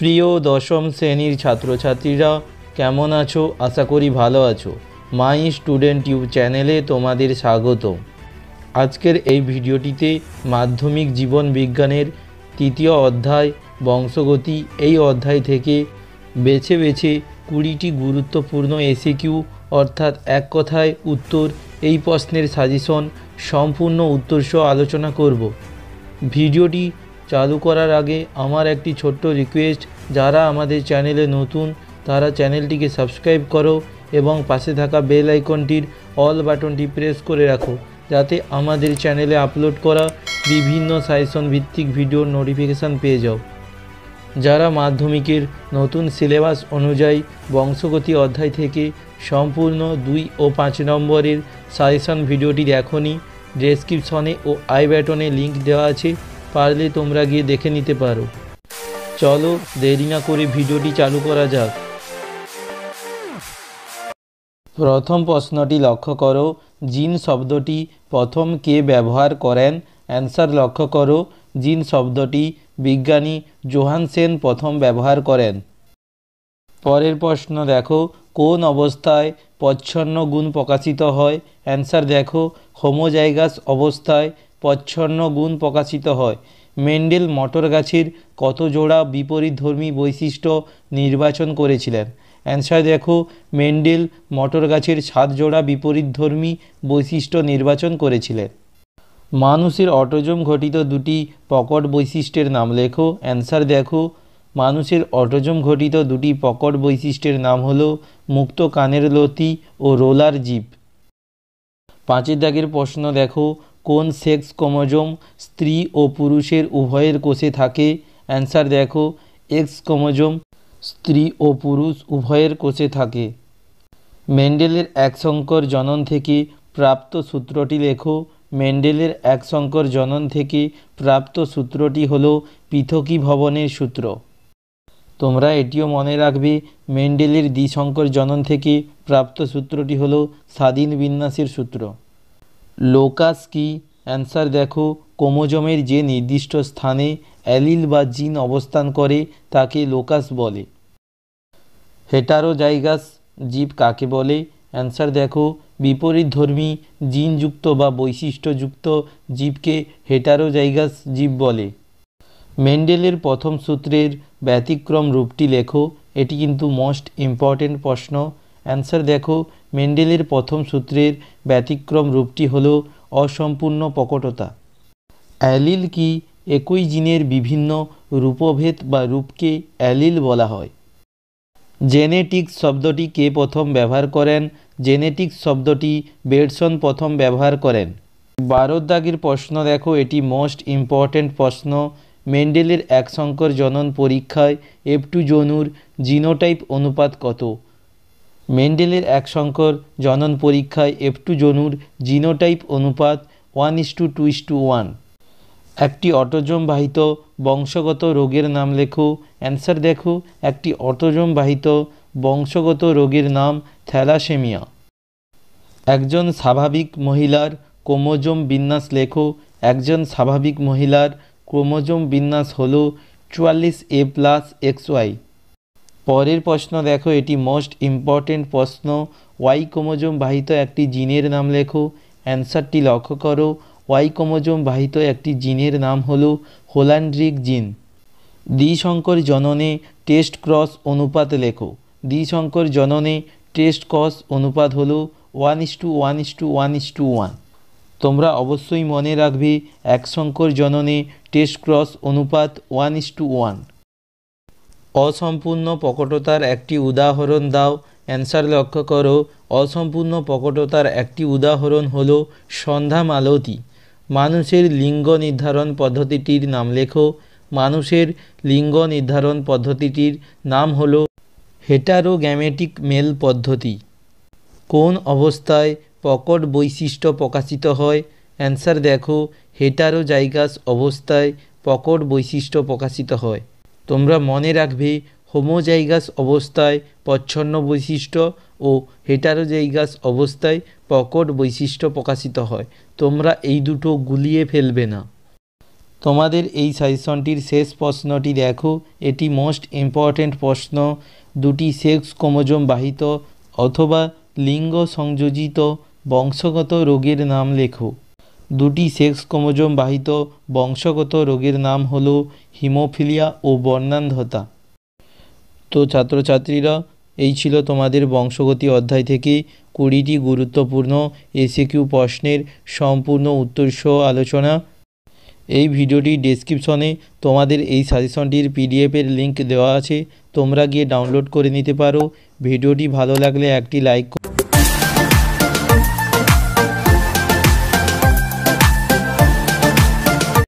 প্রিয় দশম শ্রেণীর ছাত্রছাত্রীরা কেমন আছো আশা করি ভালো আছো মাই স্টুডেন্ট ইউ চ্যানেলে তোমাদের স্বাগত আজকের এই ভিডিওটিতে মাধ্যমিক জীবন বিজ্ঞানের তৃতীয় অধ্যায় বংশগতি এই অধ্যায় থেকে বেছে বেছে কুড়িটি গুরুত্বপূর্ণ এসিকিউ অর্থাৎ এক কথায় উত্তর এই প্রশ্নের সাজেশন সম্পূর্ণ উত্তরসহ আলোচনা করব ভিডিওটি চালু করার আগে আমার একটি ছোট্ট রিকোয়েস্ট যারা আমাদের চ্যানেলে নতুন তারা চ্যানেলটিকে সাবস্ক্রাইব করো এবং পাশে থাকা বেল আইকনটির অল বাটনটি প্রেস করে রাখো যাতে আমাদের চ্যানেলে আপলোড করা বিভিন্ন সাজেশন ভিত্তিক ভিডিওর নোটিফিকেশান পেয়ে যাও যারা মাধ্যমিকের নতুন সিলেবাস অনুযায়ী বংশগতি অধ্যায় থেকে সম্পূর্ণ দুই ও পাঁচ নম্বরের সাজেশন ভিডিওটি দেখনি ডেসক্রিপশনে ও আই ব্যাটনে লিঙ্ক দেওয়া আছে পারলে তোমরা গিয়ে দেখে নিতে পারো চলো দেরি না করে ভিডিওটি চালু করা যাক প্রথম প্রশ্নটি লক্ষ্য করো জিন শব্দটি প্রথম কে ব্যবহার করেন অ্যান্সার লক্ষ্য করো জিন শব্দটি বিজ্ঞানী জোহানসেন প্রথম ব্যবহার করেন পরের প্রশ্ন দেখো কোন অবস্থায় প্রচ্ছন্ন গুণ প্রকাশিত হয় অ্যান্সার দেখো হোমোজাইগাস অবস্থায় প্রচ্ছন্ন গুণ প্রকাশিত হয় মেন্ডেল মটর গাছের কত জোড়া বিপরীতধর্মী বৈশিষ্ট্য নির্বাচন করেছিলেন অ্যান্সার দেখো মেন্ডেল মটর গাছের সাত জোড়া বিপরীতধর্মী বৈশিষ্ট্য নির্বাচন করেছিলেন মানুষের অটোজম ঘটিত দুটি পকট বৈশিষ্ট্যের নাম লেখো অ্যান্সার দেখো মানুষের অটোজম ঘটিত দুটি পকট বৈশিষ্ট্যের নাম হলো মুক্ত কানের লতি ও রোলার জীব পাঁচের দাগের প্রশ্ন দেখো কোন সেক্স কমজম স্ত্রী ও পুরুষের উভয়ের কোষে থাকে অ্যান্সার দেখো এক্স কমজম স্ত্রী ও পুরুষ উভয়ের কোষে থাকে মেন্ডেলের এক সংকর জনন থেকে প্রাপ্ত সূত্রটি লেখো মেন্ডেলের এক সংকর জনন থেকে প্রাপ্ত সূত্রটি হল পৃথকী ভবনের সূত্র তোমরা এটিও মনে রাখবে মেন্ডেলের দ্বিশঙ্কর জনন থেকে প্রাপ্ত সূত্রটি হল স্বাধীন বিন্যাসের সূত্র লোকাস কি অ্যান্সার দেখো কোমোজমের যে নির্দিষ্ট স্থানে অ্যালিল বা জিন অবস্থান করে তাকে লোকাস বলে হেটারোজাইগাস জীব কাকে বলে অ্যান্সার দেখো বিপরীতধর্মী জিনযুক্ত বা বৈশিষ্ট্যযুক্ত জীবকে হেটারোজাইগাস জীব বলে মেন্ডেলের প্রথম সূত্রের ব্যতিক্রম রূপটি লেখো এটি কিন্তু মোস্ট ইম্পর্টেন্ট প্রশ্ন অ্যান্সার দেখো মেন্ডেলের প্রথম সূত্রের ব্যতিক্রম রূপটি হল অসম্পূর্ণ প্রকটতা অ্যালিল কি একই জিনের বিভিন্ন রূপভেদ বা রূপকে অ্যালিল বলা হয় জেনেটিক্স শব্দটি কে প্রথম ব্যবহার করেন জেনেটিক্স শব্দটি বেডসন প্রথম ব্যবহার করেন বারোদাগির প্রশ্ন দেখো এটি মোস্ট ইম্পর্ট্যান্ট প্রশ্ন মেন্ডেলের এক সংকর জনন পরীক্ষায় এফটু জনুর জিনোটাইপ অনুপাত কত মেন্ডেলের এক সংকর জনন পরীক্ষায় এফ টু জনুর জিনোটাইপ অনুপাত one is to two is to one একটি অটোজোম বাহিত বংশগত রোগের নাম লেখো অ্যান্সার দেখো একটি অটোজম বাহিত বংশগত রোগের নাম থ্যালাসেমিয়া একজন স্বাভাবিক মহিলার ক্রোমোজোম বিন্যাস লেখো একজন স্বাভাবিক মহিলার ক্রোমোজোম বিন্যাস হল চুয়াল্লিশ এ প্লাস এক্স ওয়াই পরের প্রশ্ন দেখো এটি মোস্ট ইম্পর্টেন্ট প্রশ্ন ওয়াই ক্রোমোজোম বাহিত একটি জিনের নাম লেখো অ্যান্সারটি লক্ষ্য করো ওয়াই ক্রোমোজোম বাহিত একটি জিনের নাম হলো হোলান্ড্রিক জিন দ্বিশঙ্কর জননে টেস্ট ক্রস অনুপাত লেখো দ্বিশঙ্কর জননে টেস্ট ক্রস অনুপাত হলো one is to one is to one is to one তোমরা অবশ্যই মনে রাখবে এক সংকর জননে টেস্ট ক্রস অনুপাত ওয়ান ইস টু ওয়ান অসম্পূর্ণ প্রকটতার একটি উদাহরণ দাও অ্যান্সার লক্ষ্য করো অসম্পূর্ণ প্রকটতার একটি উদাহরণ হলো সন্ধ্যা মালতি মানুষের লিঙ্গ নির্ধারণ পদ্ধতিটির নাম লেখো মানুষের লিঙ্গ নির্ধারণ পদ্ধতিটির নাম হল হেটারোগ্যামেটিক মেল পদ্ধতি কোন অবস্থায় পকট বৈশিষ্ট্য প্রকাশিত হয় অ্যান্সার দেখো হেটারোজাইগাস অবস্থায় পকট বৈশিষ্ট্য প্রকাশিত হয় তোমরা মনে রাখবে হোমোজাইগাস অবস্থায় প্রচ্ছন্ন বৈশিষ্ট্য ও হেটারোজাইগাস অবস্থায় প্রকট বৈশিষ্ট্য প্রকাশিত হয় তোমরা এই দুটো গুলিয়ে ফেলবে না তোমাদের এই সাজেশনটির শেষ প্রশ্নটি দেখো এটি মোস্ট ইম্পর্ট্যান্ট প্রশ্ন দুটি সেক্স কমোজম বাহিত অথবা লিঙ্গ সংযোজিত বংশগত রোগের নাম লেখো দুটি সেক্স ক্রোমোজোম বাহিত বংশগত রোগের নাম হল হিমোফিলিয়া ও বর্ণান্ধতা তো ছাত্রছাত্রীরা এই ছিল তোমাদের বংশগতি অধ্যায় থেকে কুড়িটি গুরুত্বপূর্ণ এসিকিউ প্রশ্নের সম্পূর্ণ উত্তরসহ আলোচনা এই ভিডিওটি ডেসক্রিপশনে তোমাদের এই সাজেশনটির পিডিএফের লিঙ্ক দেওয়া আছে তোমরা গিয়ে ডাউনলোড করে নিতে পারো ভিডিওটি ভালো লাগলে একটি লাইক